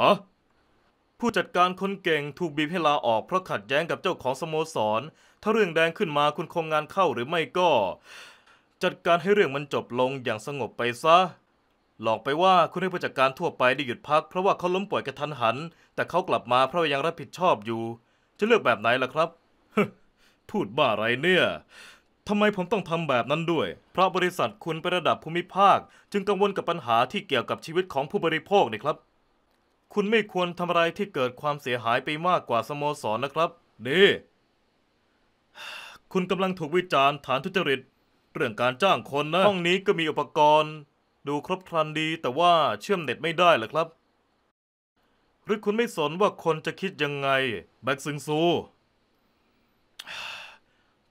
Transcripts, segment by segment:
ฮะผู้จัดการคนเก่งถูกบีบให้ลาออก เพราะขัดแย้งกับเจ้าของสโมสร ถ้าเรื่องแดงขึ้นมาคุณคงงานเข้าหรือไม่ก็ จัดการให้เรื่องมันจบลงอย่างสงบไปซะ หลอกไปว่าคุณให้ผู้จัดการทั่วไปได้หยุดพักเพราะว่าเขาล้มป่วยกระทันหัน แต่เขากลับมาเพราะยังรับผิดชอบอยู่ จะเลือกแบบไหนล่ะครับพูดบ้าอะไรเนี่ยทำไมผมต้องทำแบบนั้นด้วย เพราะบริษัทคุณเป็นระดับภูมิภาค จึงกังวลกับปัญหาที่เกี่ยวกับชีวิตของผู้บริโภคนี่ครับคุณไม่ควรทำอะไรที่เกิดความเสียหายไปมากกว่าสโมสรนะครับ นี่ คุณกำลังถูกวิจารณ์ฐานทุจริตเรื่องการจ้างคนนะ ห้องนี้ก็มีอุปกรณ์ ดูครบครันดี แต่ว่าเชื่อมเน็ตไม่ได้หรอครับ หรือคุณไม่สนว่าคนจะคิดยังไง แบ็กซึงซู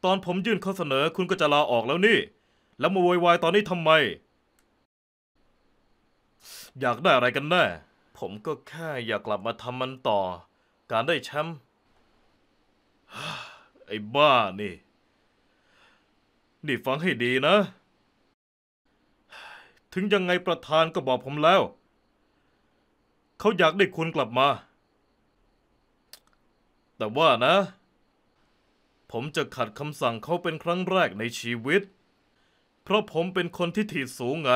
ตอนผมยื่นข้อเสนอ คุณก็จะลาออกแล้วนี่ แล้วมาโวยวายตอนนี้ทำไม อยากได้อะไรกันแน่ผมก็แค่อยากกลับมาทำมันต่อ การได้แชมป์ไอ้บ้านี่นี่ฟังให้ดีนะ ถึงยังไงประธานก็บอกผมแล้ว เขาอยากได้คุณกลับมา แต่ว่านะ ผมจะขัดคำสั่งเขาเป็นครั้งแรกในชีวิต เพราะผมเป็นคนที่ถีดสูงไง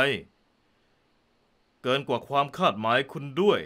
เกินกว่าความคาดหมายคุณด้วย